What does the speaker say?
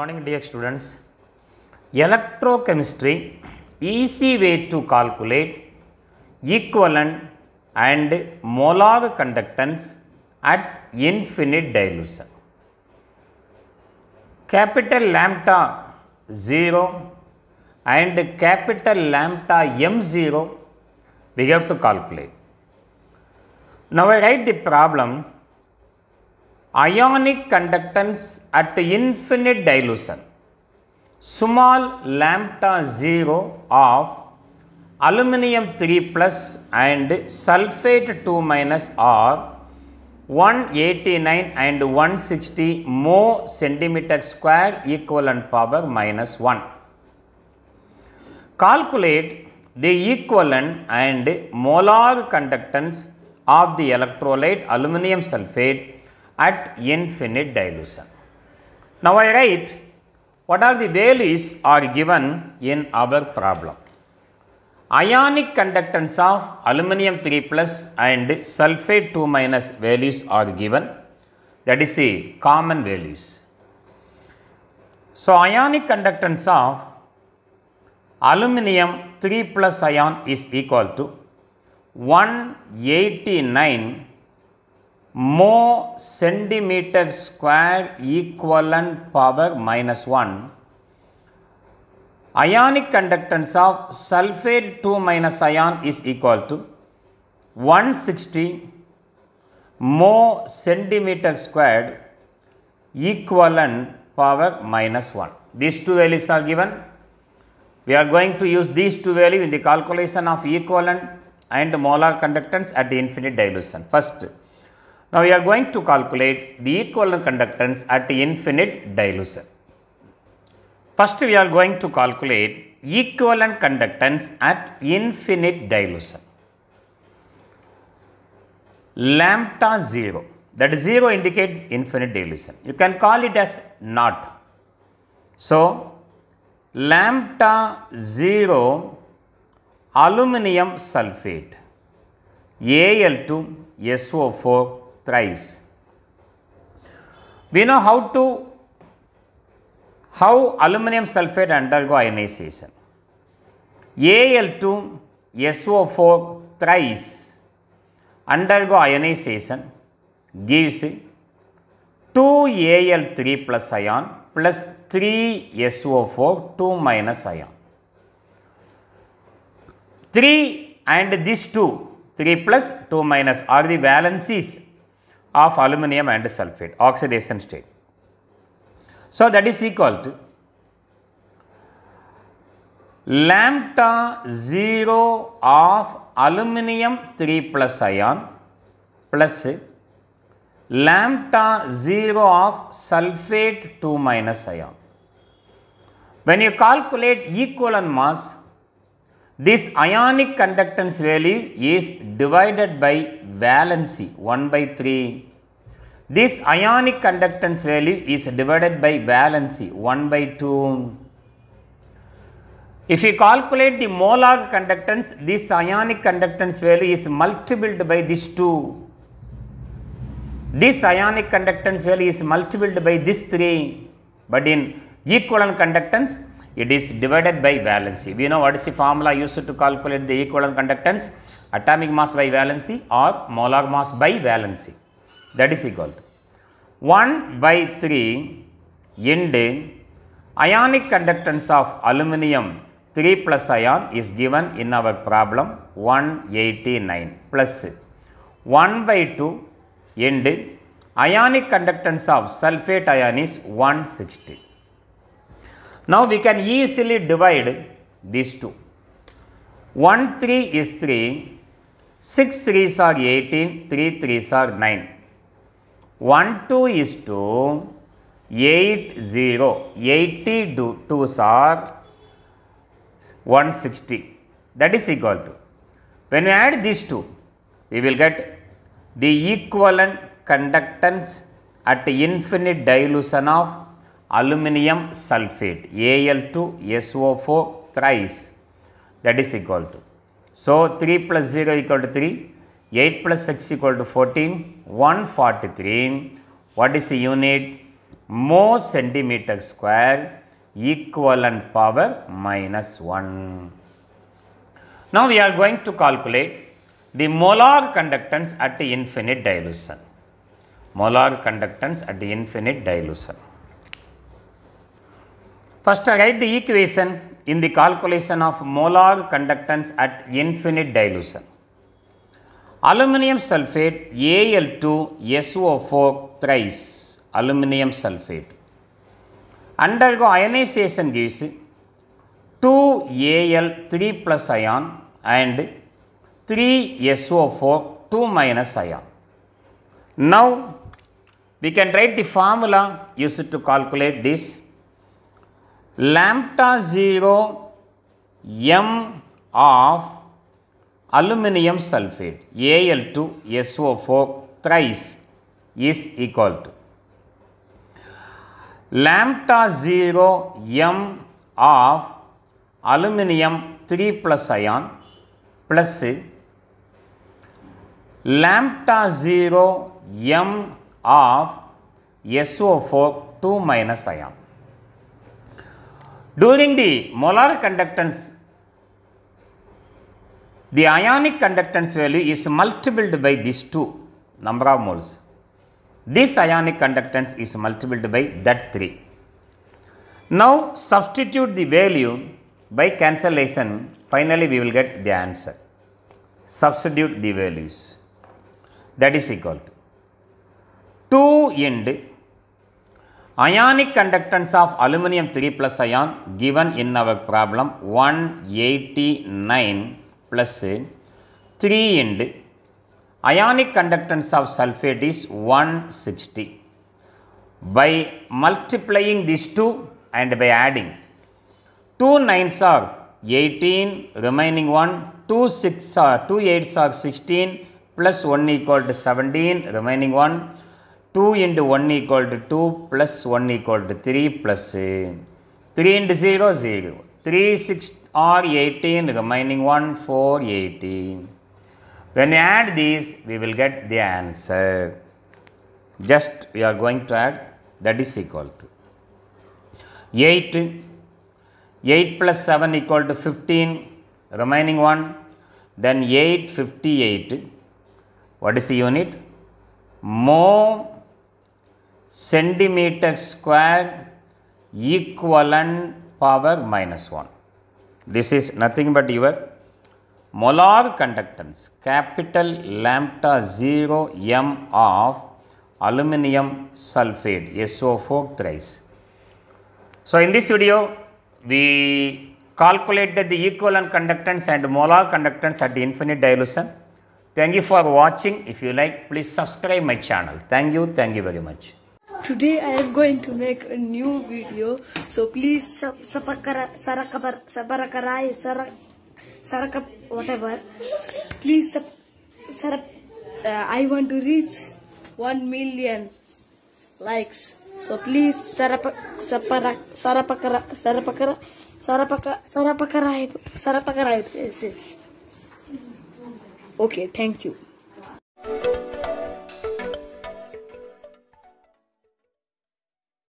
morning dear students electrochemistry easy way to calculate equivalent and molar conductance at infinite dilution capital lambda 0 and capital lambda m0 we have to calculate now i write the problem ionic conductance at infinite dilution. Small lambda 0 of aluminum 3 plus and sulfate 2 minus are 189 and 160 mo centimeter square equivalent power minus 1. Calculate the equivalent and molar conductance of the electrolyte aluminum sulfate at infinite dilution. Now, I write what are the values are given in our problem. Ionic conductance of aluminum 3 plus and sulfate 2 minus values are given that is a common values. So, ionic conductance of aluminum 3 plus ion is equal to 189 Mole centimeter square equivalent power minus 1. Ionic conductance of sulfate 2 minus ion is equal to 160 mole centimeter squared equivalent power minus 1. These two values are given. We are going to use these two values in the calculation of equivalent and molar conductance at the infinite dilution. First, now we are going to calculate the equivalent conductance at infinite dilution. First we are going to calculate equivalent conductance at infinite dilution. Lambda 0 that is 0 indicate infinite dilution. You can call it as naught. So lambda 0 aluminum sulfate Al2 SO4 thrice. We know how to how aluminum sulfate undergo ionization. Al2 SO4 thrice undergo ionization gives 2Al3 plus ion plus 3SO4 2 minus ion. 3 and this 2 3 plus 2 minus are the valences of aluminum and sulphate oxidation state. So, that is equal to lambda 0 of aluminum 3 plus ion plus lambda 0 of sulphate 2 minus ion. When you calculate equivalent mass, this ionic conductance value is divided by valency 1 by 3. This ionic conductance value is divided by valency 1 by 2. If we calculate the molar conductance, this ionic conductance value is multiplied by this 2. This ionic conductance value is multiplied by this 3. But in equivalent conductance, it is divided by valency. We know what is the formula used to calculate the equivalent conductance atomic mass by valency or molar mass by valency that is equal to 1 by 3 into ionic conductance of aluminum 3 plus ion is given in our problem 189 plus 1 by 2 into ionic conductance of sulfate ion is 160. Now we can easily divide these two. 1 3 is 3, 6 3 are 18, 3 3 are 9. 1 2 is 2, 8 0, 80 2 are 160. That is equal to. When we add these two, we will get the equivalent conductance at infinite dilution of aluminum sulfate Al2SO4 thrice that is equal to. So, 3 plus 0 equal to 3, 8 plus 6 equal to 14, 143. What is the unit? More centimeter square equivalent power minus 1. Now, we are going to calculate the molar conductance at the infinite dilution. Molar conductance at the infinite dilution. First I write the equation in the calculation of molar conductance at infinite dilution. Aluminium sulfate Al2SO4 thrice aluminium sulfate undergo ionization gives 2Al3 plus ion and 3SO4 2 minus ion. Now we can write the formula used to calculate this lambda 0 m of aluminum sulfate Al2SO4 thrice is equal to lambda 0 m of aluminum 3 plus ion plus lambda 0 m of SO4 2 minus ion. During the molar conductance, the ionic conductance value is multiplied by these two number of moles. This ionic conductance is multiplied by that 3. Now, substitute the value by cancellation, finally we will get the answer. Substitute the values. That is equal to 2 into Ionic conductance of aluminum 3 plus ion given in our problem 189 plus 3 and ionic conductance of sulfate is 160. By multiplying these two and by adding, 2 nines are 18, remaining 1, 2 6 are 2 8s are 16, plus 1 equal to 17, remaining 1, 2 into 1 equal to 2 plus 1 equal to 3 plus 3 into 0 0 3 6 or 18 remaining 1 4 18 when we add these we will get the answer just we are going to add that is equal to 8 8 plus 7 equal to 15 remaining 1 then 8 58 what is the unit more centimeter square equivalent power minus 1. This is nothing but your molar conductance capital lambda 0 m of aluminum sulfate SO4 thrice. So, in this video we calculated the equivalent conductance and molar conductance at infinite dilution. Thank you for watching. If you like, please subscribe my channel. Thank you. Thank you very much today I am going to make a new video so please sabarakarai sarakap whatever please sarap uh, I want to reach 1 million likes so please sarap sarapakara sarapakara sarapaka sarapakarai sarapakarai yes yes okay thank you